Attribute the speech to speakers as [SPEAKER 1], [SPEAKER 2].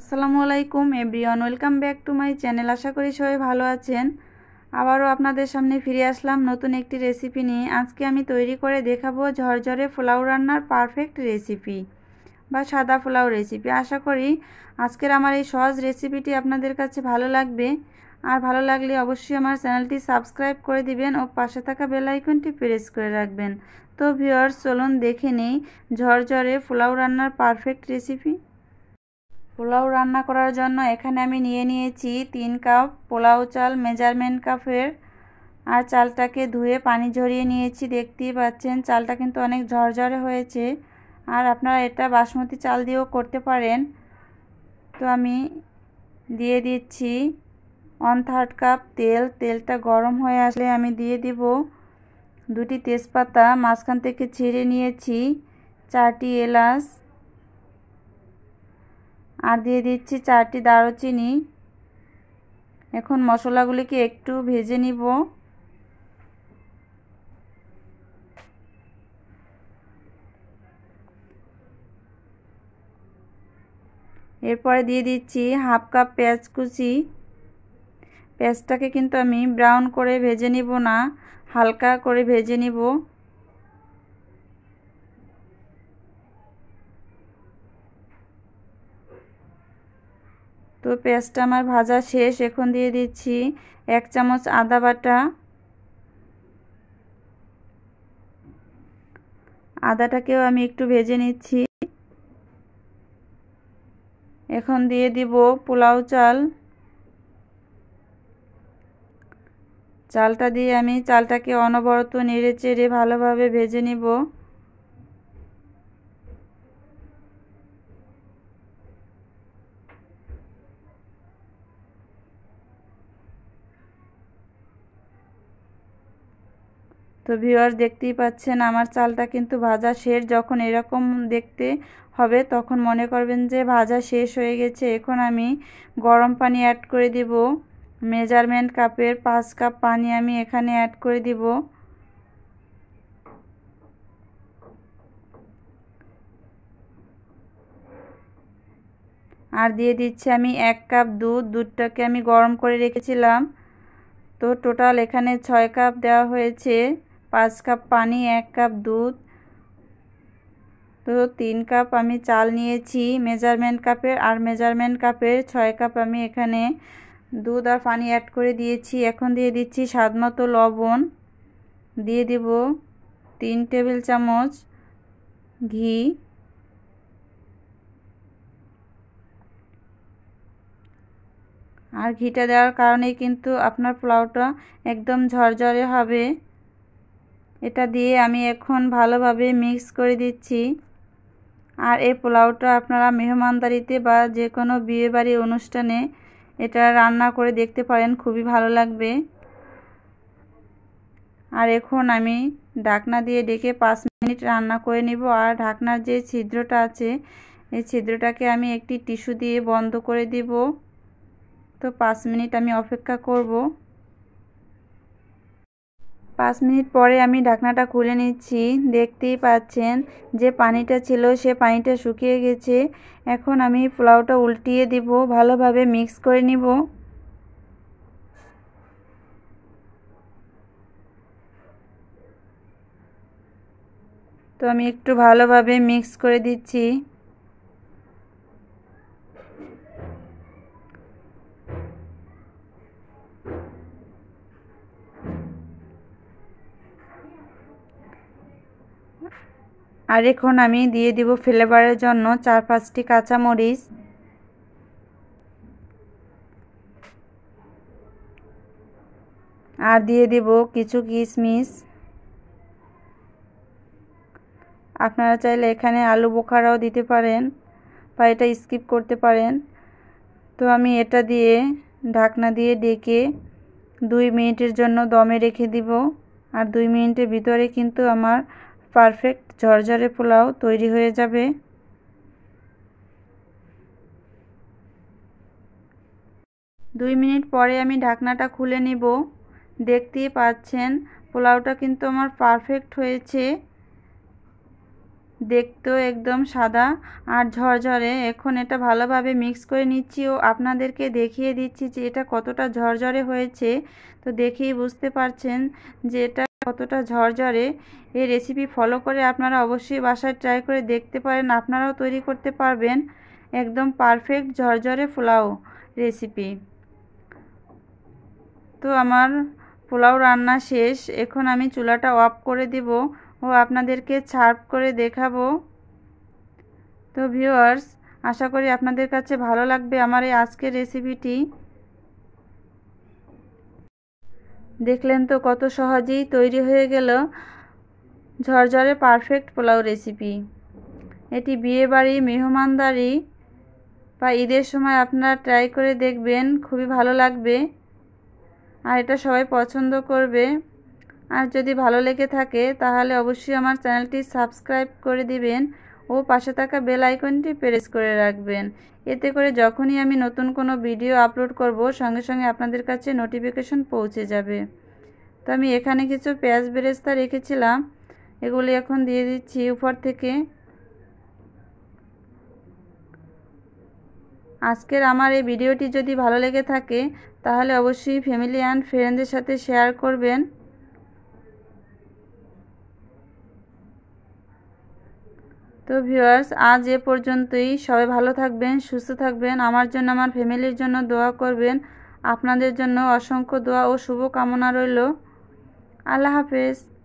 [SPEAKER 1] আসসালামু আলাইকুম everyone welcome back to my channel আশা করি সবাই ভালো আছেন আবারও আপনাদের সামনে ফিরে আসলাম নতুন একটি রেসিপি নিয়ে আজকে আমি তৈরি করে দেখাবো ঝরঝরে ফোলাও রান্নার পারফেক্ট রেসিপি বা সাদা ফোলাও রেসিপি আশা করি আজকের আমার এই সহজ রেসিপিটি আপনাদের কাছে ভালো লাগবে আর ভালো লাগলে অবশ্যই আমার চ্যানেলটি সাবস্ক্রাইব করে দিবেন ও পাশে থাকা বেল আইকনটি প্রেস করে রাখবেন তো ভিউয়ার্স চলুন দেখে নেই ঝরঝরে ফোলাও রান্নার পারফেক্ট রেসিপি পোলাও রান্না করার জন্য এখানে আমি নিয়ে নিয়েছি তিন কাপ পোলাও চাল মেজারমেন্ট কাপের আর চালটাকে ধুয়ে পানি ঝরিয়ে নিয়েছি দেখতেই পাচ্ছেন চালটা কিন্তু অনেক ঝরঝরে হয়েছে আর আপনারা এটা বাসমতি চাল দিয়েও করতে পারেন তো আমি দিয়ে দিচ্ছি ওয়ান থার্ড কাপ তেল তেলটা গরম হয়ে আসলে আমি দিয়ে দিব দুটি তেজপাতা মাঝখান থেকে ছিঁড়ে নিয়েছি চারটি এলাচ আর দিয়ে দিচ্ছি চারটি দারুচিনি এখন মশলাগুলিকে একটু ভেজে নিব এরপরে দিয়ে দিচ্ছি হাফ কাপ পেঁয়াজ কুচি পেঁয়াজটাকে কিন্তু আমি ব্রাউন করে ভেজে নিব না হালকা করে ভেজে নিব তো পেঁয়াজটা আমার ভাজা শেষ এখন দিয়ে দিচ্ছি এক চামচ আদা বাটা আদাটাকেও আমি একটু ভেজে নিচ্ছি এখন দিয়ে দিব পোলাও চাল চালটা দিয়ে আমি চালটাকে অনবরত নেড়ে চেড়ে ভালোভাবে ভেজে নিব তো ভিউয়ার্স দেখতেই পাচ্ছেন আমার চালটা কিন্তু ভাজা শেষ যখন এরকম দেখতে হবে তখন মনে করবেন যে ভাজা শেষ হয়ে গেছে এখন আমি গরম পানি অ্যাড করে দিব মেজারমেন্ট কাপের পাঁচ কাপ পানি আমি এখানে অ্যাড করে দিব আর দিয়ে দিচ্ছি আমি এক কাপ দুধ দুধটাকে আমি গরম করে রেখেছিলাম তো টোটাল এখানে ছয় কাপ দেওয়া হয়েছে পাঁচ কাপ পানি এক কাপ দুধ তো তিন কাপ আমি চাল নিয়েছি মেজারমেন্ট কাপের আর মেজারমেন্ট কাপের ছয় কাপ আমি এখানে দুধ আর পানি অ্যাড করে দিয়েছি এখন দিয়ে দিচ্ছি স্বাদ মতো লবণ দিয়ে দেব তিন টেবিল চামচ ঘি আর ঘিটা দেওয়ার কারণে কিন্তু আপনার পোলাওটা একদম ঝরঝরে হবে এটা দিয়ে আমি এখন ভালোভাবে মিক্স করে দিচ্ছি আর এই পোলাওটা আপনারা মেহমানদারিতে বা যে কোনো বিয়েবাড়ি অনুষ্ঠানে এটা রান্না করে দেখতে পারেন খুবই ভালো লাগবে আর এখন আমি ঢাকনা দিয়ে ডেকে পাঁচ মিনিট রান্না করে নিব আর ঢাকনার যে ছিদ্রটা আছে এই ছিদ্রটাকে আমি একটি টিস্যু দিয়ে বন্ধ করে দিব তো পাঁচ মিনিট আমি অপেক্ষা করব পাঁচ মিনিট পরে আমি ঢাকনাটা খুলে নিচ্ছি দেখতেই পাচ্ছেন যে পানিটা ছিল সে পানিটা শুকিয়ে গেছে এখন আমি পোলাওটা উল্টিয়ে দিব ভালোভাবে মিক্স করে নিব তো আমি একটু ভালোভাবে মিক্স করে দিচ্ছি আর এখন আমি দিয়ে দিব ফ্লেভারের জন্য চার পাঁচটি কাঁচামরিচ আর দিয়ে দিব কিছু কিশমিশ আপনারা চাইলে এখানে আলু বোখারাও দিতে পারেন বা এটা স্কিপ করতে পারেন তো আমি এটা দিয়ে ঢাকনা দিয়ে ডেকে দুই মিনিটের জন্য দমে রেখে দিব আর দুই মিনিটের ভিতরে কিন্তু আমার পারফেক্ট ঝরঝরে পোলাও তৈরি হয়ে যাবে দুই মিনিট পরে আমি ঢাকনাটা খুলে নিব দেখতেই পাচ্ছেন পোলাওটা কিন্তু আমার পারফেক্ট হয়েছে দেখতেও একদম সাদা আর ঝরঝরে এখন এটা ভালোভাবে মিক্স করে নিচ্ছি ও আপনাদেরকে দেখিয়ে দিচ্ছি যে এটা কতটা ঝরঝরে হয়েছে তো দেখেই বুঝতে পারছেন যে এটা কতটা ঝরঝরে এই রেসিপি ফলো করে আপনারা অবশ্যই বাসায় ট্রাই করে দেখতে পারেন আপনারাও তৈরি করতে পারবেন একদম পারফেক্ট ঝরঝরে পোলাও রেসিপি তো আমার পোলাও রান্না শেষ এখন আমি চুলাটা অফ করে দিব ও আপনাদেরকে ছার্ভ করে দেখাবো তো ভিউয়ার্স আশা করি আপনাদের কাছে ভালো লাগবে আমার এই আজকের রেসিপিটি দেখলেন তো কত সহজেই তৈরি হয়ে গেল ঝরঝরে পারফেক্ট পোলাও রেসিপি এটি বিয়েবাড়ি মেহমানদারি বা ঈদের সময় আপনারা ট্রাই করে দেখবেন খুবই ভালো লাগবে আর এটা সবাই পছন্দ করবে আর যদি ভালো লেগে থাকে তাহলে অবশ্যই আমার চ্যানেলটি সাবস্ক্রাইব করে দিবেন ও পাশে থাকা বেল আইকনটি প্রেস করে রাখবেন এতে করে যখনই আমি নতুন কোনো ভিডিও আপলোড করব সঙ্গে সঙ্গে আপনাদের কাছে নোটিফিকেশন পৌঁছে যাবে তো আমি এখানে কিছু পেঁয়াজ বেরেস্তা রেখেছিলাম এগুলি এখন দিয়ে দিচ্ছি উপর থেকে আজকের আমার এই ভিডিওটি যদি ভালো লেগে থাকে তাহলে অবশ্যই ফ্যামিলি অ্যান্ড ফ্রেন্ডদের সাথে শেয়ার করবেন তো ভিউয়ার্স আজ এ পর্যন্তই সবাই ভালো থাকবেন সুস্থ থাকবেন আমার জন্য আমার ফ্যামিলির জন্য দোয়া করবেন আপনাদের জন্য অসংখ্য দোয়া ও শুভকামনা রইল আল্লাহ হাফেজ